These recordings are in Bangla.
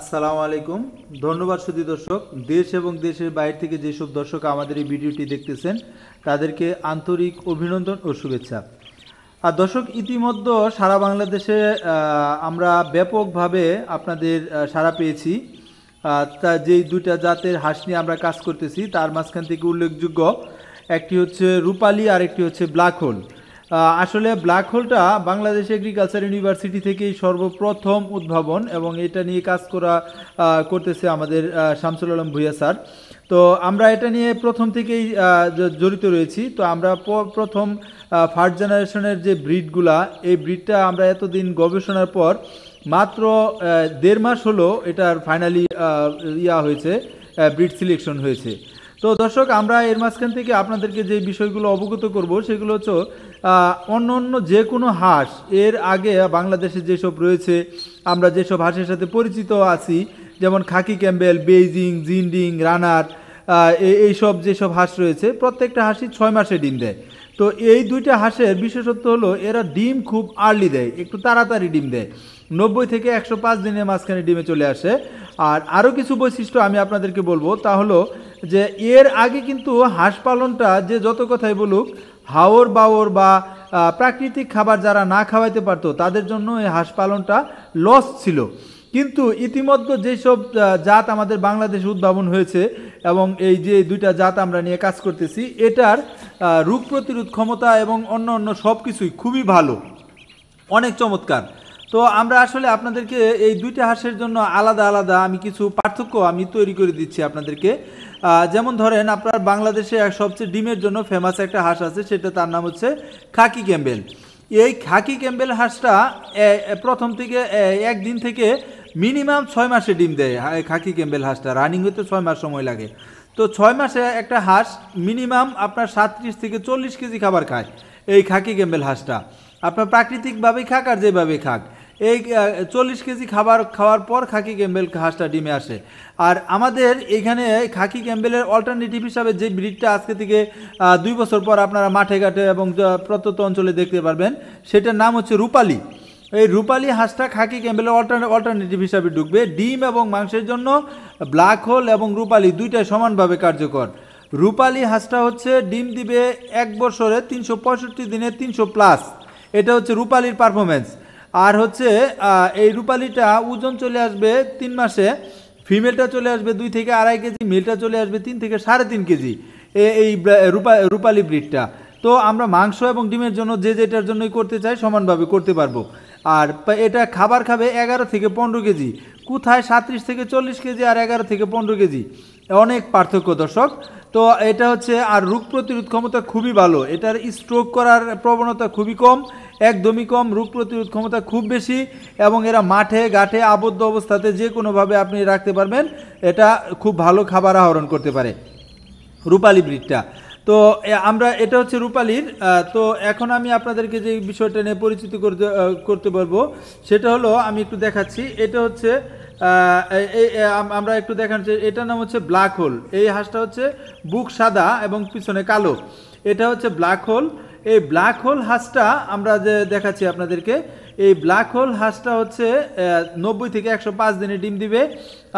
আসসালামু আলাইকুম ধন্যবাদ সুদী দর্শক দেশ এবং দেশের বাইরে থেকে যেসব দর্শক আমাদের এই ভিডিওটি দেখতেছেন তাদেরকে আন্তরিক অভিনন্দন ও শুভেচ্ছা আর দর্শক ইতিমধ্যে সারা বাংলাদেশে আমরা ব্যাপকভাবে আপনাদের সারা পেয়েছি তা যেই দুইটা জাতের হাঁস নিয়ে আমরা কাজ করতেছি তার মাঝখান থেকে উল্লেখযোগ্য একটি হচ্ছে রূপালি আর একটি হচ্ছে ব্ল্যাক হোল আসলে ব্ল্যাক হোলটা বাংলাদেশ এগ্রিকালচার ইউনিভার্সিটি থেকেই সর্বপ্রথম উদ্ভাবন এবং এটা নিয়ে কাজ করা করতেছে আমাদের শামসুল আলম ভুইয়া স্যার তো আমরা এটা নিয়ে প্রথম থেকেই জড়িত রয়েছি তো আমরা প্রথম ফার্স্ট জেনারেশনের যে ব্রিডগুলা এই ব্রিডটা আমরা এতদিন গবেষণার পর মাত্র দেড় মাস হলো এটার ফাইনালি ইয়া হয়েছে ব্রিড সিলেকশন হয়েছে তো দর্শক আমরা এর মাঝখান থেকে আপনাদেরকে যে বিষয়গুলো অবগত করব সেগুলো হচ্ছে অন্য অন্য যে কোনো হাঁস এর আগে বাংলাদেশে যেসব রয়েছে আমরা যেসব হাঁসের সাথে পরিচিত আছি যেমন খাকি ক্যাম্বেল বেইজিং জিন্ডিং রানার এইসব যেসব হাঁস রয়েছে প্রত্যেকটা হাঁসই ছয় মাসে ডিম দেয় তো এই দুইটা হাঁসের বিশেষত্ব হলো এরা ডিম খুব আর্লি দেয় একটু তাড়াতাড়ি ডিম দেয় নব্বই থেকে একশো পাঁচ দিনের মাঝখানে ডিমে চলে আসে আর আরও কিছু বৈশিষ্ট্য আমি আপনাদেরকে বলবো তা হলো যে এর আগে কিন্তু হাঁস পালনটা যে যত কথাই বলুক হাওর বাওর বা প্রাকৃতিক খাবার যারা না খাওয়াইতে পারতো তাদের জন্য এই হাঁস পালনটা লস ছিল কিন্তু ইতিমধ্যে যেসব জাত আমাদের বাংলাদেশে উদ্ভাবন হয়েছে এবং এই যে দুইটা জাত আমরা নিয়ে কাজ করতেছি এটার রোগ প্রতিরোধ ক্ষমতা এবং অন্য অন্য সব কিছুই খুবই ভালো অনেক চমৎকার তো আমরা আসলে আপনাদেরকে এই দুইটা হাঁসের জন্য আলাদা আলাদা আমি কিছু পার্থক্য আমি তৈরি করে দিচ্ছি আপনাদেরকে যেমন ধরেন আপনার বাংলাদেশে এক সবচেয়ে ডিমের জন্য ফেমাস একটা হাঁস আছে সেটা তার নাম হচ্ছে খাকি ক্যাম্বেল এই খাকি ক্যাম্বেল হাঁসটা প্রথম থেকে একদিন থেকে মিনিমাম ছয় মাসে ডিম দেয় খাকি ক্যাম্বেল হাঁসটা রানিং হইতে ছয় মাস সময় লাগে তো ছয় মাসে একটা হাঁস মিনিমাম আপনার সাতত্রিশ থেকে চল্লিশ কেজি খাবার খায় এই খাকি ক্যাম্বেল হাঁসটা আপনার প্রাকৃতিকভাবেই খাক আর যেভাবে খাক এই চল্লিশ কেজি খাবার খাওয়ার পর খাকি ক্যাম্বেল হাঁসটা ডিমে আসে আর আমাদের এখানে খাকি ক্যাম্বেলের অল্টারনেটিভ হিসাবে যে ব্রিডটা আজকে থেকে দুই বছর পর আপনারা মাঠে ঘাটে এবং প্রত্যন্ত অঞ্চলে দেখতে পারবেন সেটার নাম হচ্ছে রূপালী এই রূপালী হাঁসটা খাকি ক্যাম্বেলের অল্টারনেটিভ হিসাবে ঢুকবে ডিম এবং মাংসের জন্য ব্ল্যাক হোল এবং রূপালী দুইটাই সমানভাবে কার্যকর রূপালী হাঁসটা হচ্ছে ডিম দিবে এক বছরে তিনশো দিনে তিনশো প্লাস এটা হচ্ছে রূপালীর পারফরমেন্স আর হচ্ছে এই রূপালিটা ওজন চলে আসবে তিন মাসে ফিমেলটা চলে আসবে দুই থেকে আড়াই কেজি মেলটা চলে আসবে তিন থেকে সাড়ে তিন কেজি এই রূপা রূপালি ব্রিডটা তো আমরা মাংস এবং ডিমের জন্য যে যেটার জন্যই করতে চাই সমানভাবে করতে পারবো আর এটা খাবার খাবে এগারো থেকে পনেরো কেজি কোথায় সাঁত্রিশ থেকে চল্লিশ কেজি আর এগারো থেকে পনেরো কেজি অনেক পার্থক্য দর্শক তো এটা হচ্ছে আর রোগ প্রতিরোধ ক্ষমতা খুবই ভালো এটার স্ট্রোক করার প্রবণতা খুবই কম একদমই কম রোগ প্রতিরোধ ক্ষমতা খুব বেশি এবং এরা মাঠে ঘাটে আবদ্ধ অবস্থাতে যে কোনোভাবে আপনি রাখতে পারবেন এটা খুব ভালো খাবার আহরণ করতে পারে রূপালী ব্রিডটা তো আমরা এটা হচ্ছে রূপালীর তো এখন আমি আপনাদেরকে যে বিষয়টা নিয়ে পরিচিত করতে করতে পারবো সেটা হলো আমি একটু দেখাচ্ছি এটা হচ্ছে আমরা একটু দেখানো এটার নাম হচ্ছে ব্ল্যাক হোল এই হাঁসটা হচ্ছে বুক সাদা এবং পিছনে কালো এটা হচ্ছে ব্ল্যাক হোল এই ব্ল্যাক হোল হাঁসটা আমরা যে দেখাচ্ছি আপনাদেরকে এই ব্ল্যাক হোল হাঁসটা হচ্ছে নব্বই থেকে একশো পাঁচ দিনে ডিম দিবে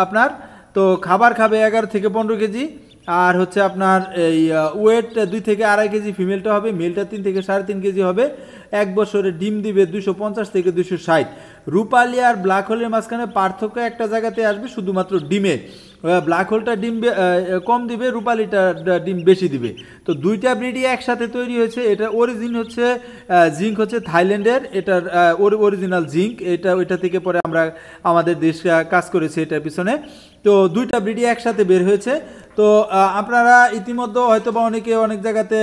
আপনার তো খাবার খাবে এগারো থেকে পনেরো কেজি আর হচ্ছে আপনার এই ওয়েট দুই থেকে আড়াই কেজি ফিমেলটা হবে মেলটা তিন থেকে সাড়ে তিন কেজি হবে এক বছরে ডিম দিবে দুশো পঞ্চাশ থেকে দুশো ষাট রূপালি আর ব্ল্যাক হোলের মাঝখানে পার্থক্য একটা জায়গাতে আসবে শুধুমাত্র ডিমে ব্ল্যাক হোলটা ডিম কম দিবে রূপালিটা ডিম বেশি দিবে তো দুইটা ব্রিডই একসাথে তৈরি হয়েছে এটা অরিজিন হচ্ছে জিঙ্ক হচ্ছে থাইল্যান্ডের এটার অরিজিনাল জিঙ্ক এটা ওইটা থেকে পরে আমরা আমাদের দেশ কাজ করেছে এটার পিছনে তো দুইটা ব্রিডই একসাথে বের হয়েছে তো আপনারা ইতিমধ্যে হয়তো বা অনেকে অনেক জায়গাতে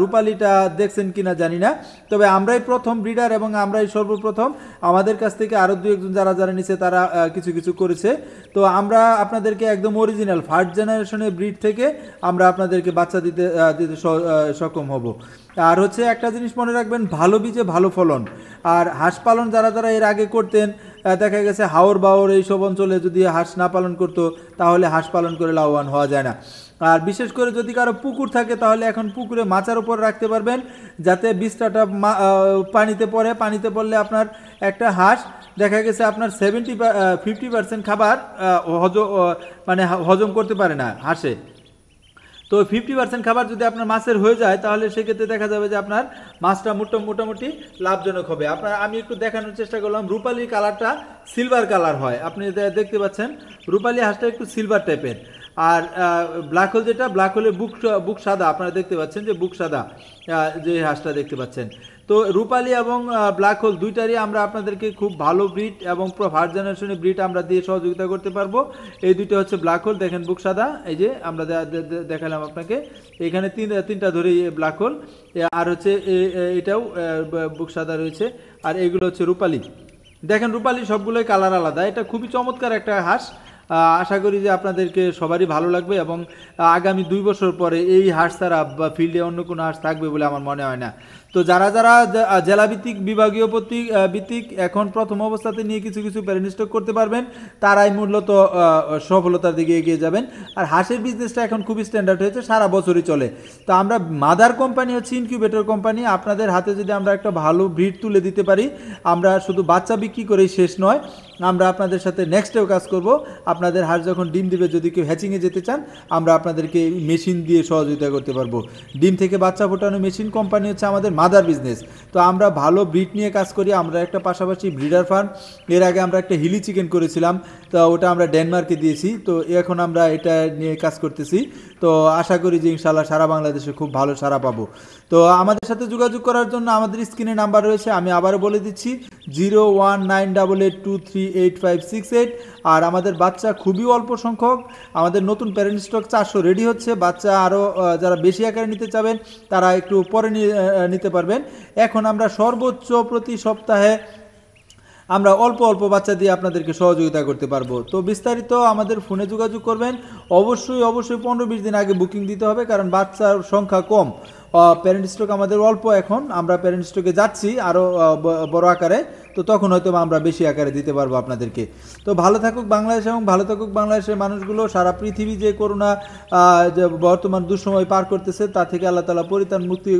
রূপালিটা দেখছেন কিনা জানি না তবে আমরাই প্রথম ব্রিডার এবং আমরাই সর্বপ্রথম আমাদের কাছ থেকে আরও দু একজন যারা যারা নিছে তারা কিছু কিছু করেছে তো আমরা আপনাদেরকে একদম অরিজিনাল ফার্স্ট জেনারেশনের ব্রিড থেকে আমরা আপনাদেরকে বাচ্চা দিতে দিতে সক্ষম হব আর হচ্ছে একটা জিনিস মনে রাখবেন ভালো বীজে ভালো ফলন আর হাঁস পালন যারা যারা এর আগে করতেন দেখা গেছে হাওর বাওর এই সব অঞ্চলে যদি হাঁস না পালন করতো তাহলে হাঁস পালন করে লাভবান হওয়া যায় না আর বিশেষ করে যদি কারো পুকুর থাকে তাহলে এখন পুকুরে মাচার উপর রাখতে পারবেন যাতে বিছটাটা পানিতে পড়ে পানিতে পড়লে আপনার একটা হাঁস দেখা গেছে আপনার সেভেন্টি ফিফটি পার্সেন্ট খাবার হজম মানে হজম করতে পারে না হাঁসে তো ফিফটি পার্সেন্ট খাবার যদি আপনার মাছের হয়ে যায় তাহলে সেক্ষেত্রে দেখা যাবে যে আপনার মাছটা মোটা মোটামুটি লাভজনক হবে আপনার আমি একটু দেখানোর চেষ্টা করলাম রূপালি কালারটা সিলভার কালার হয় আপনি দেখতে পাচ্ছেন রূপালি হাঁসটা একটু সিলভার টাইপের আর ব্ল্যাক হোল যেটা ব্ল্যাক হোলের বুক বুক সাদা আপনারা দেখতে পাচ্ছেন যে বুক সাদা যে হাঁসটা দেখতে পাচ্ছেন তো রূপালি এবং ব্ল্যাক হোল দুইটারই আমরা আপনাদেরকে খুব ভালো ব্রিড এবং ফার্স্ট জেনারেশনের ব্রিড আমরা দিয়ে সহযোগিতা করতে পারবো এই দুইটা হচ্ছে ব্ল্যাক হোল দেখেন বুক সাদা এই যে আমরা দেখালাম আপনাকে এখানে তিন তিনটা ধরেই ব্ল্যাক হোল আর হচ্ছে এটাও বুক সাদা রয়েছে আর এগুলো হচ্ছে রূপালি দেখেন রূপালি সবগুলোই কালার আলাদা এটা খুবই চমৎকার একটা হাঁস আশা করি যে আপনাদেরকে সবারই ভালো লাগবে এবং আগামী দুই বছর পরে এই হাঁস ছাড়া বা ফিল্ডে অন্য কোনো হাঁস থাকবে বলে আমার মনে হয় না তো যারা যারা জেলাভিত্তিক বিভাগীয় ভিত্তিক এখন প্রথম অবস্থাতে নিয়ে কিছু কিছু প্যারেন্ট করতে পারবেন তারাই মূলত সফলতার দিকে এগিয়ে যাবেন আর হাঁসের বিজনেসটা এখন খুবই স্ট্যান্ডার্ড হয়েছে সারা বছরই চলে তো আমরা মাদার কোম্পানি হচ্ছে ইনকিউবেটর কোম্পানি আপনাদের হাতে যদি আমরা একটা ভালো ভিড় তুলে দিতে পারি আমরা শুধু বাচ্চা বিক্রি করেই শেষ নয় আমরা আপনাদের সাথে নেক্সটেও কাজ করব আপনাদের হাঁস যখন ডিম দিবে যদি কেউ হ্যাচিংয়ে যেতে চান আমরা আপনাদেরকে মেশিন দিয়ে সহযোগিতা করতে পারবো ডিম থেকে বাচ্চা ফোটানো মেশিন কোম্পানি হচ্ছে আমাদের মাদার বিজনেস তো আমরা ভালো ব্রিড নিয়ে কাজ করি আমরা একটা পাশাপাশি ব্রিডার ফার্ম এর আগে আমরা একটা হিলি চিকেন করেছিলাম তো ওটা আমরা ডেনমার্কে দিয়েছি তো এখন আমরা এটা নিয়ে কাজ করতেছি তো আশা করি যে ইনশাল্লাহ সারা বাংলাদেশে খুব ভালো সারা পাবো তো আমাদের সাথে যোগাযোগ করার জন্য আমাদের স্ক্রিনে নাম্বার রয়েছে আমি আবারও বলে দিচ্ছি zero one nine double eight two three eight five six eight আর আমাদের বাচ্চা খুবই অল্প সংখ্যক আমাদের নতুন প্যারেন্ট স্টক চারশো রেডি হচ্ছে বাচ্চা আরও যারা বেশি আকারে নিতে চাবেন তারা একটু পরে নিতে পারবেন এখন আমরা সর্বোচ্চ প্রতি সপ্তাহে আমরা অল্প অল্প বাচ্চা দিয়ে আপনাদেরকে সহযোগিতা করতে পারবো তো বিস্তারিত আমাদের ফোনে যোগাযোগ করবেন অবশ্যই অবশ্যই পনেরো বিশ দিন আগে বুকিং দিতে হবে কারণ বাচ্চার সংখ্যা কম প্যারেন্ট স্টক আমাদের অল্প এখন আমরা প্যারেন্ট স্টকে যাচ্ছি আরও বড় আকারে তো তখন হয়তো আমরা বেশি আকারে দিতে পারবো আপনাদেরকে তো ভালো থাকুক বাংলাদেশ এবং ভালো থাকুক বাংলাদেশের মানুষগুলো সারা পৃথিবী যে করোনা বর্তমান দুঃসময় পার করতেছে তা থেকে আল্লাহ তালা পরিত্রাণ মুক্তি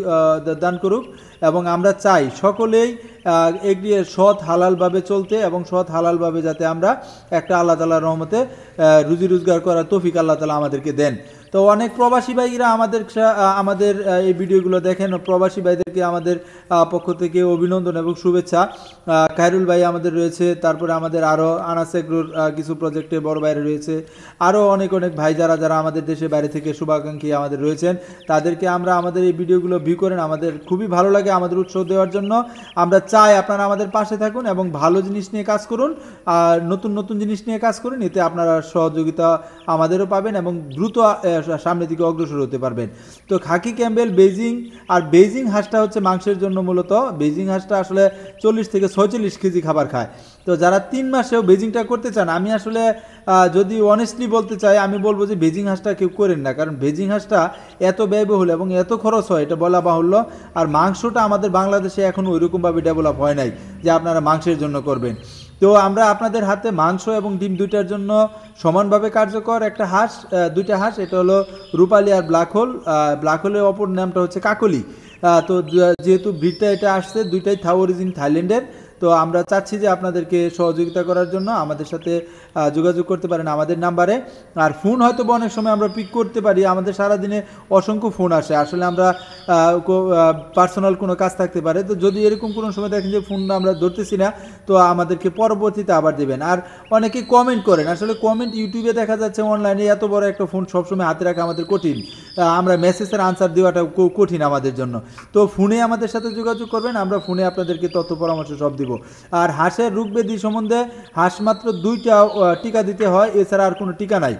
দান করুক এবং আমরা চাই সকলেই এগিয়ে সৎ হালালভাবে চলতে এবং সৎ হালালভাবে যাতে আমরা একটা আল্লাহ তালার রহমতে রুজি রোজগার করার তফিক আল্লাহ তালা আমাদেরকে দেন তো অনেক প্রবাসী ভাইরা আমাদের আমাদের এই ভিডিওগুলো দেখেন প্রবাসী ভাইদেরকে আমাদের পক্ষ থেকে অভিনন্দন এবং শুভেচ্ছা খায়রুল ভাই আমাদের রয়েছে তারপরে আমাদের আরও আনাসেকরুর কিছু প্রজেক্টে বড় বাইরে রয়েছে আরও অনেক অনেক ভাই যারা যারা আমাদের দেশে বাইরে থেকে শুভাকাঙ্ক্ষী আমাদের রয়েছেন তাদেরকে আমরা আমাদের এই ভিডিওগুলো ভি করেন আমাদের খুবই ভালো লাগে আমাদের উৎসাহ দেওয়ার জন্য আমরা চাই আপনারা আমাদের পাশে থাকুন এবং ভালো জিনিস নিয়ে কাজ করুন আর নতুন নতুন জিনিস নিয়ে কাজ করুন এতে আপনারা সহযোগিতা আমাদেরও পাবেন এবং দ্রুত সামনের দিকে অগ্রসর হতে পারবেন তো খাকি ক্যাম্বেল বেজিং আর বেজিং হাঁসটা হচ্ছে মাংসের জন্য মূলত বেজিং হাঁসটা আসলে চল্লিশ থেকে ছয়চল্লিশ কেজি খাবার খায় তো যারা তিন মাসেও বেজিংটা করতে চান আমি আসলে যদি অনেস্টলি বলতে চাই আমি বলবো যে বেজিং হাঁসটা কেউ করেন না কারণ বেজিং হাঁসটা এত ব্যয়বহুল এবং এত খরচ হয় এটা বলা বাহুল্য আর মাংসটা আমাদের বাংলাদেশে এখন ওইরকমভাবে ডেভেলপ হয় নাই যে আপনারা মাংসের জন্য করবেন তো আমরা আপনাদের হাতে মাংস এবং ডিম দুইটার জন্য সমানভাবে কার্যকর একটা হাঁস দুইটা হাঁস এটা হলো রূপালি আর ব্ল্যাক হোল ব্ল্যাক হোলের অপর নামটা হচ্ছে কাকলি তো যেহেতু ব্রিডটা এটা আসছে দুইটাই থাও অরিজিন থাইল্যান্ডের তো আমরা চাচ্ছি যে আপনাদেরকে সহযোগিতা করার জন্য আমাদের সাথে যোগাযোগ করতে পারেন আমাদের নাম্বারে আর ফোন হয়তো অনেক সময় আমরা পিক করতে পারি আমাদের সারাদিনে অসংখ্য ফোন আসে আসলে আমরা পার্সোনাল কোনো কাজ থাকতে পারে তো যদি এরকম কোনো সময় দেখেন যে ফোন আমরা ধরতেছি না তো আমাদেরকে পরবর্তীতে আবার দেবেন আর অনেকে কমেন্ট করেন আসলে কমেন্ট ইউটিউবে দেখা যাচ্ছে অনলাইনে এত বড় একটা ফোন সবসময় হাতে রাখা আমাদের কঠিন আমরা মেসেজের আনসার দেওয়াটা কঠিন আমাদের জন্য তো ফোনে আমাদের সাথে যোগাযোগ করবেন আমরা ফোনে আপনাদেরকে তথ্য পরামর্শ সব দিব আর হাঁসের রূপবেদি সম্বন্ধে হাঁস মাত্র দুইটা টিকা দিতে হয় এছাড়া আর কোনো টিকা নাই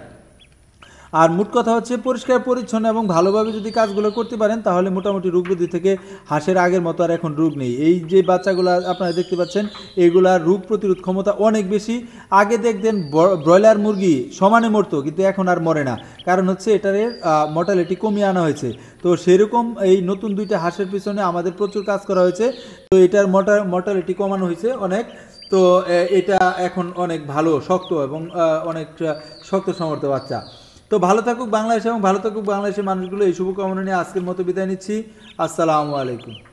আর মোট কথা হচ্ছে পরিষ্কার পরিচ্ছন্ন এবং ভালোভাবে যদি কাজগুলো করতে পারেন তাহলে মোটামুটি রোগ ব্যাধি থেকে হাঁসের আগের মতো আর এখন রোগ নেই এই যে বাচ্চাগুলো আপনারা দেখতে পাচ্ছেন এগুলার রোগ প্রতিরোধ ক্ষমতা অনেক বেশি আগে দেখতেন ব্রয়লার মুরগি সমানে মরতো কিন্তু এখন আর মরে না কারণ হচ্ছে এটার মর্টালিটি কমিয়ে আনা হয়েছে তো সেরকম এই নতুন দুইটা হাঁসের পিছনে আমাদের প্রচুর কাজ করা হয়েছে তো এটার মর্টাল মর্টালিটি কমানো হয়েছে অনেক তো এটা এখন অনেক ভালো শক্ত এবং অনেক শক্ত সমর্থ বাচ্চা তো ভালো থাকুক বাংলাদেশ এবং ভালো থাকুক বাংলাদেশের মানুষগুলো এই শুভকামনা নিয়ে আজকের মতো বিদায় নিচ্ছি আসসালামু আলাইকুম